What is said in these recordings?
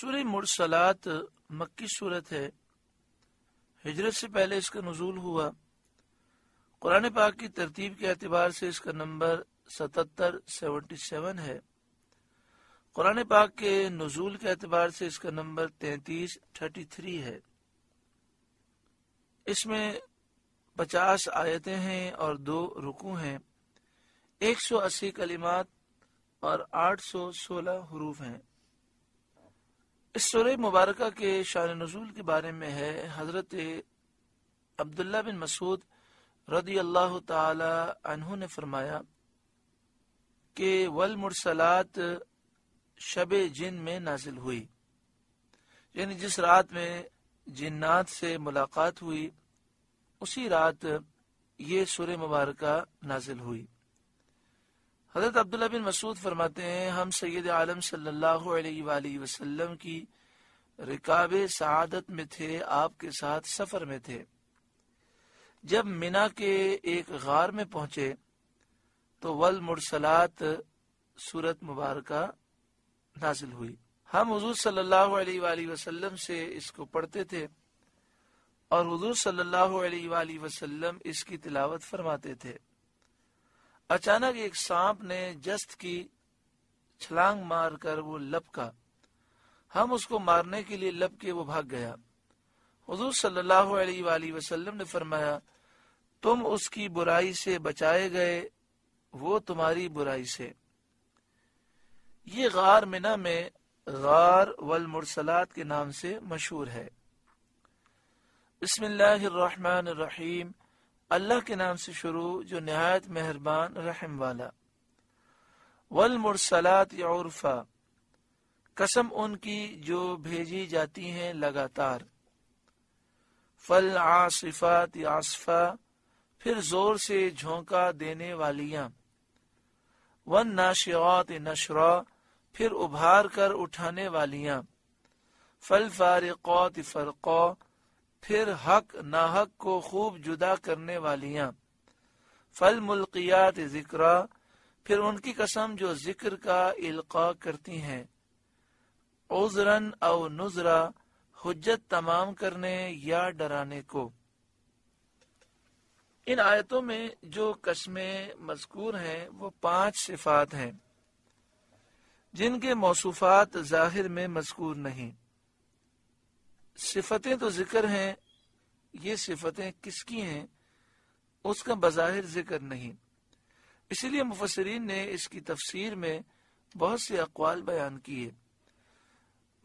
सूर्य मुरसलात मक्की सूरत है हिजरत से पहले इसका नजूल हुआ कुरान पाक की तरतीब के अतबार से इसका नंबर सतहत्तर सेवनटी सेवन है कुरान पाक के नजूल के अतबार से इसका नंबर तैतीस थर्टी थ्री है इसमें पचास आयतें हैं और दो रुकू हैं एक सौ अस्सी कलिमात और आठ सौ सोलह हरूफ हैं इस सुर मुबारक के शान नजूल के बारे में है हज़रत अब्दुल्ला बिन मसूद रदी अल्लाह तहों ने फरमाया कि वल मुरसलात शब जिन में नाजिल हुई यानी जिस रात में जिन्नात से मुलाकात हुई उसी रात ये सुर मुबारक नाजिल हुई हज़रत अब्दुल्ला बिन मसूद फरमाते हैं हम सैद आलम सल्लल्लाहु अलैहि वसल्लम की रिकाब सआदत में थे आपके साथ सफ़र में थे जब मीना के एक गार में पहुंचे तो वल मुरसलात सूरत मुबारक नाजिल हुई हम हजूर सल्लल्लाहु अलैहि वसल्लम से इसको पढ़ते थे और हजूर सल्लल्लाहु अलैहि वसल्लम इसकी तिलावत फरमाते थे अचानक एक सांप ने जस्त की छलांग मार कर वो लपका हम उसको मारने के लिए लपके वो भाग गया हजूर सल्लल्लाहु अलैहि वसल्लम ने फरमाया तुम उसकी बुराई से बचाए गए वो तुम्हारी बुराई से ये गार मिना में गार वल मुरसलात के नाम से मशहूर है बसमीम अल्लाह के नाम से शुरू जो नहायत मेहरबान रहम वाला वल मुरसलात याफा कसम उनकी जो भेजी जाती हैं लगातार फल आसिफात आसफा फिर जोर से झोंका देने वालियां वन नाशियात नशरा फिर उभार कर उठाने वालियां फल फारकौत फरकौ फिर हक नाहक को खूब जुदा करने वालियां फल मुल्कियात जिक्रा फिर उनकी कसम जो जिक्र का इल्का करती हैं ओजरन और नुजरा हजत तमाम करने या डराने को इन आयतों में जो कस्में मजकूर हैं वो पांच सिफात हैं जिनके मौसूफात जाहिर में मजकूर नहीं सिफतें तो जिक्र हैं ये सिफतें किसकी हैं उसका बज़ाहिर जिक्र नहीं इसलिए मुफसरीन ने इसकी तफसीर में बहुत से अकवाल बयान किए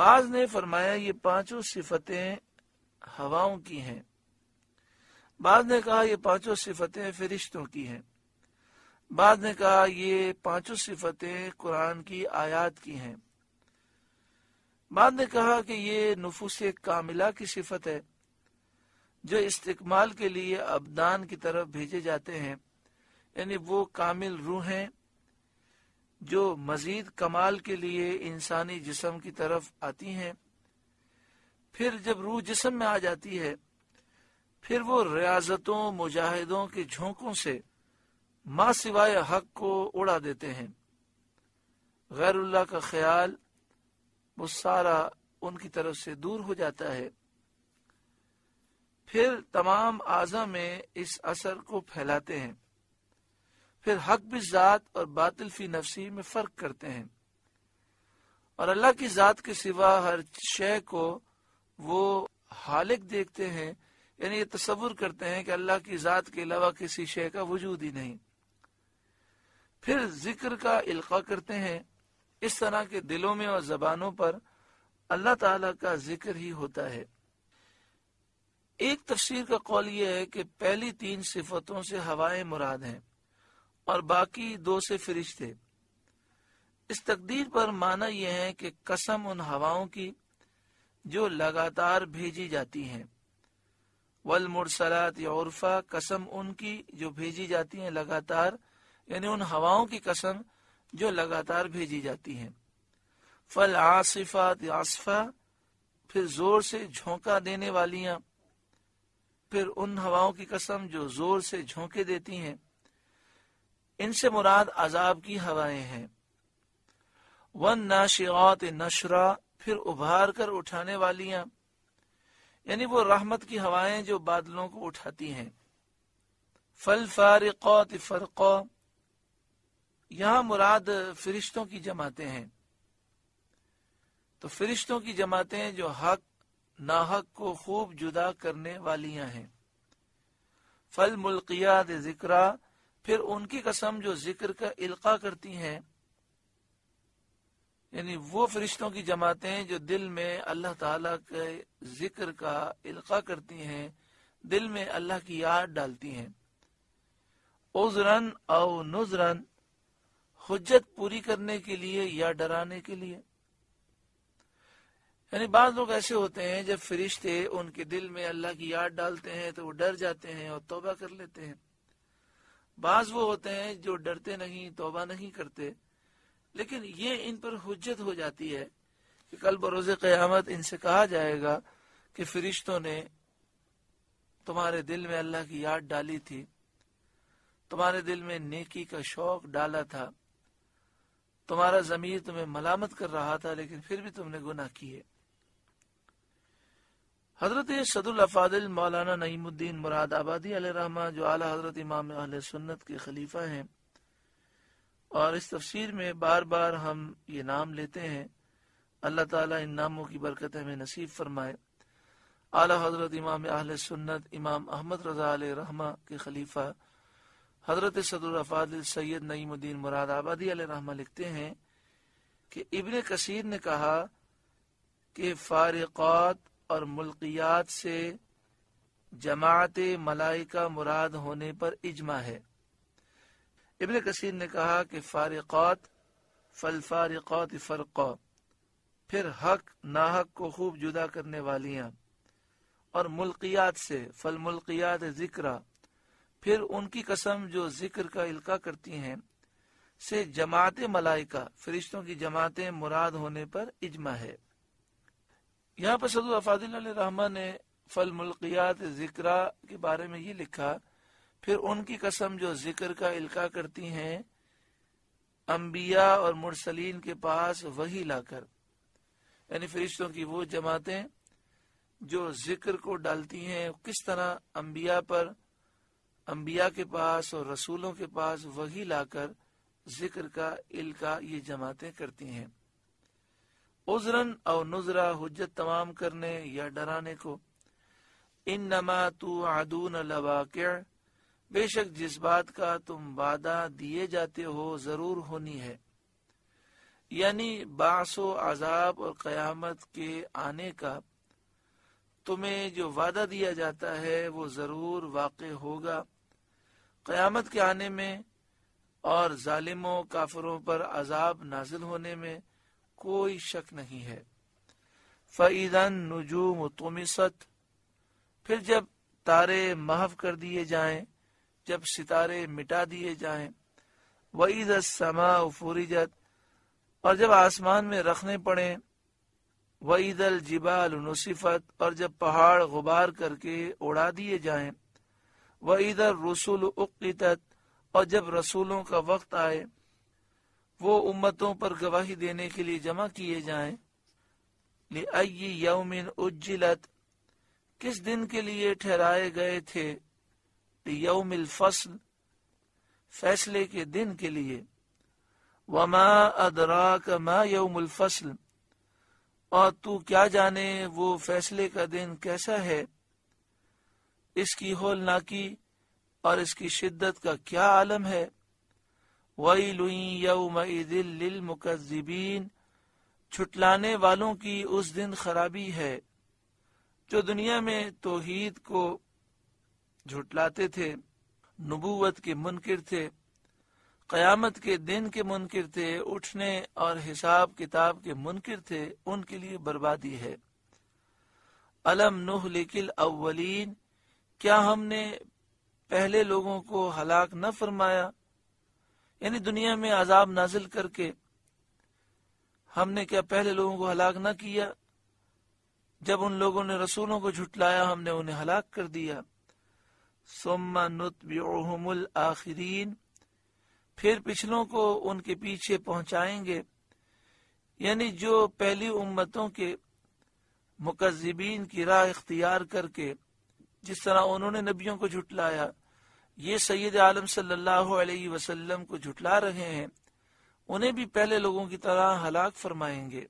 बाज ने फरमाया ये पांचों सिफतें हवाओं की हैं बाद ने कहा ये पांचों सिफतें फरिश्तों की हैं बाद ने कहा ये पांचों सिफतें कुरान की आयात की हैं बाद ने कहा कि ये नफूस कामिला की सिफत है जो इस्तेमाल के लिए अबदान की तरफ भेजे जाते हैं यानी वो कामिल रूह है जो मजीद कमाल के लिए इंसानी जिसम की तरफ आती हैं फिर जब रूह जिसम में आ जाती है फिर वो रियाजतों मुजाहिदों के झोंकों से माँ सिवाय हक को उड़ा देते हैं गैरुल्ला का ख्याल वो सारा उनकी तरफ से दूर हो जाता है फिर तमाम आजा में इस असर को फैलाते हैं फिर हक भी ज़ात और बातिल फी नफसी में फ़र्क करते हैं और अल्लाह की ज़ात के सिवा हर शय को वो हालिक देखते हैं यानी ये तस्वुर करते हैं कि अल्लाह की ज़ात के अलावा किसी शय का वजूद ही नहीं फिर जिक्र का इल्का करते हैं इस तरह के दिलों में और जबानों पर अल्लाह ताला का जिक्र ही होता है एक तफसीर का कौल यह है कि पहली तीन सिफतों से हवाएं मुराद हैं और बाकी दो से फरिश्ते इस तकदीर पर माना यह है कि कसम उन हवाओं की जो लगातार भेजी जाती हैं वल मुरसलात औरफा कसम उनकी जो भेजी जाती हैं लगातार यानी उन हवाओं की कसम जो लगातार भेजी जाती है फल आसिफात आसफा फिर जोर से झोंका देने वालिया फिर उन हवाओं की कसम जो जोर से झोंके देती हैं इनसे मुराद अजाब की हवाएं हैं वन नाशियात नशरा फिर उभार कर उठाने वालियां यानी वो रहमत की हवाएं जो बादलों को उठाती हैं फल फारिकौत फरको यहां मुराद फरिश्तों की जमाते हैं तो फरिश्तों की जमाते हैं जो हक नाहक को खूब जुदा करने वालियां हैं फल मुल्कियात जिक्रा फिर उनकी कसम जो जिक्र का इल्का करती हैं यानी वो फरिश्तों की जमाते हैं जो दिल में अल्लाह ताला के जिक्र का इल्का करती हैं दिल में अल्लाह की याद डालती हैं उजरन और नुजरन हजत पूरी करने के लिए या डराने के लिए यानी बाद लोग ऐसे होते हैं जब फरिश्ते उनके दिल में अल्लाह की याद डालते हैं तो वो डर जाते हैं और तोबा कर लेते हैं बाज वो होते हैं जो डरते नहीं तोबा नहीं करते लेकिन ये इन पर हजत हो जाती है कि कल बरोज क्यामत इनसे कहा जाएगा कि फरिश्तों ने तुम्हारे दिल में अल्लाह की याद डाली थी तुम्हारे दिल में नेकी का शौक डाला था तुम्हारा जमीर तुम्हें मलामत कर रहा था लेकिन फिर भी तुमने गुनाह किए हजरत सदुल अफादिल मौलाना नईमुद्दीन मुराद आबादी रहमा जो आला हजरत इमाम अहल सुन्नत के खलीफा हैं और इस तफसीर में बार बार हम ये नाम लेते हैं अल्लाह ताला इन नामों की बरकत हमें नसीब फरमाए आला हजरत इमाम अहल सुन्नत इमाम अहमद रजा रहमा के खलीफा हजरत सदर सैयद नईमुद्दीन मुराद आबादी रहमा लिखते हैं कि इबन कसीर ने कहा कि फारिकात और मुल्कियात से जमात मलाई का मुराद होने पर इजमा है इबन कसीर ने कहा कि फारिकात फलफारिकात फ़र्क़ा फिर हक नाहक को खूब जुदा करने वालियाँ और मुल्कियात से फल मुल्कियात जिक्रा फिर उनकी कसम जो जिक्र का इल्का करती हैं से जमात मलाइका फरिश्तों की जमाते मुराद होने पर इजमा है यहाँ पर सदुल अफादिल रहमा ने फल मुल्कियात जिक्रा के बारे में ये लिखा फिर उनकी कसम जो जिक्र का इल्का करती हैं अम्बिया और मुरसलीन के पास वही लाकर यानी फरिश्तों की वो जमाते जो जिक्र को डालती हैं किस तरह अम्बिया पर अम्बिया के पास और रसूलों के पास वही लाकर जिक्र का इल का ये जमातें करती हैं उजरन और नुजरा हजत तमाम करने या डराने को इन नमा तू आदून लवाक बेशक जिस बात का तुम वादा दिए जाते हो जरूर होनी है यानी बासो आजाब और कयामत के आने का तुम्हें जो वादा दिया जाता है वो जरूर वाक़ होगा क़यामत के आने में और जालिमो काफरों पर अजाब नाजिल होने में कोई शक नहीं है फ़ैदन नजूम सत फिर जब तारे महफ कर दिए जाए जब सितारे मिटा दिए जाए वईद समा फूरीजत और जब आसमान में रखने पड़े वईद जिबाल नसीफत और जब पहाड़ गुबार करके उड़ा दिए जाए व इधर रसूल उत और जब रसूलों का वक्त आए वो उम्मतों पर गवाही देने के लिए जमा किए जाए यौमिन उज्जिलत किस दिन के लिए ठहराए गए थे यौमिल फसल फैसले के दिन के लिए वमा अदरा कमा यौमुल फसल और तू क्या जाने वो फैसले का दिन कैसा है इसकी होल होलनाकी और इसकी शिद्दत का क्या आलम है वही लुई यौमकजीबीन छुटलाने वालों की उस दिन खराबी है जो दुनिया में तोहीद को झुटलाते थे नबूवत के मुनकर थे कयामत के दिन के मुनकर थे उठने और हिसाब किताब के मुनकर थे उनके लिए बर्बादी है अलम नुह लेकिल अव्वलीन क्या हमने पहले लोगों को हलाक न फरमाया यानी दुनिया में अजाब नाजिल करके हमने क्या पहले लोगों को हलाक न किया जब उन लोगों ने रसूलों को झुटलाया हमने उन्हें हलाक कर दिया सोम्मा नुतबिल आखिरीन फिर पिछलों को उनके पीछे पहुंचाएंगे यानी जो पहली उम्मतों के मुकजबीन की राह इख्तियार करके जिस तरह उन्होंने नबियों को झुटलाया ये सैद आलम सल्लल्लाहु अलैहि वसल्लम को झुटला रहे हैं उन्हें भी पहले लोगों की तरह हलाक फरमाएंगे